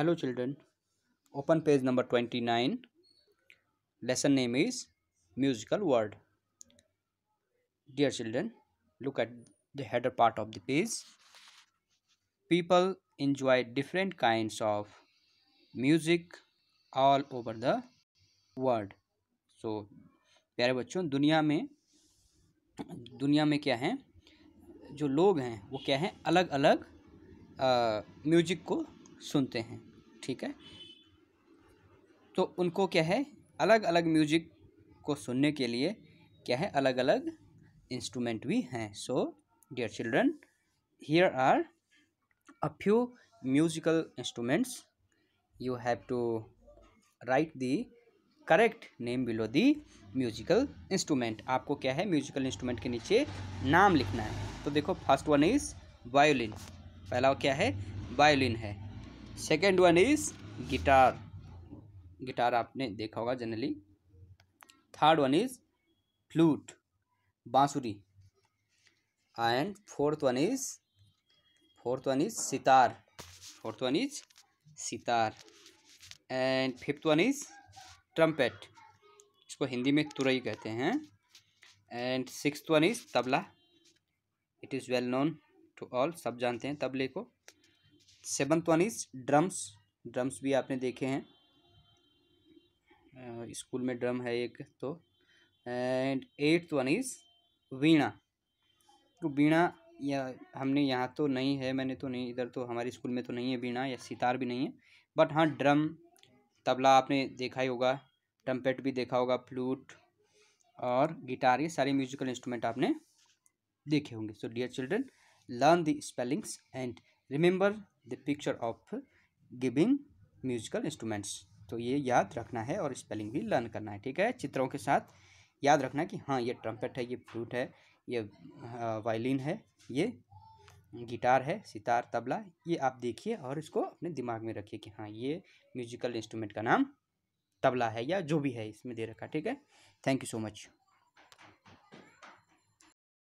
hello children open page number twenty nine lesson name is musical word dear children look at the header part of the page people enjoy different kind of music all over the world so प्यारे बच्चों दुनिया में दुनिया में क्या है जो लोग हैं वो क्या हैं अलग अलग म्यूजिक को सुनते हैं ठीक है तो उनको क्या है अलग अलग म्यूजिक को सुनने के लिए क्या है अलग अलग इंस्ट्रूमेंट भी हैं so dear children here are a few musical instruments you have to write the correct name below the musical instrument आपको क्या है म्यूजिकल इंस्ट्रूमेंट के नीचे नाम लिखना है तो देखो फर्स्ट वन इज़ वायोलिन पहला क्या है वायोलिन है second one is guitar guitar आपने देखा होगा generally third one is flute बांसुरी and fourth one is fourth one is sitar fourth one is sitar and fifth one is trumpet इसको हिंदी में तुरई कहते हैं and six one is tabla it is well known to all सब जानते हैं तबले को seven one is drums drums भी आपने देखे हैं स्कूल में ड्रम है एक तो and eighth one is veena तो वीणा या हमने यहाँ तो नहीं है मैंने तो नहीं इधर तो हमारे स्कूल में तो नहीं है वीणा या सितार भी नहीं है बट हाँ ड्रम तबला आपने देखा ही होगा ट्रम्पेट भी देखा होगा फ्लूट और गिटार ये सारे म्यूजिकल इंस्ट्रूमेंट आपने देखे होंगे so dear children learn the spellings and remember the picture of giving musical instruments तो ये याद रखना है और स्पेलिंग भी लर्न करना है ठीक है चित्रों के साथ याद रखना कि हाँ ये ट्रम्पेट है ये फ्लूट है ये वायलिन है ये गिटार है सितार तबला ये आप देखिए और इसको अपने दिमाग में रखिए कि हाँ ये म्यूजिकल इंस्ट्रूमेंट का नाम तबला है या जो भी है इसमें दे रखा ठीक है थैंक यू सो मच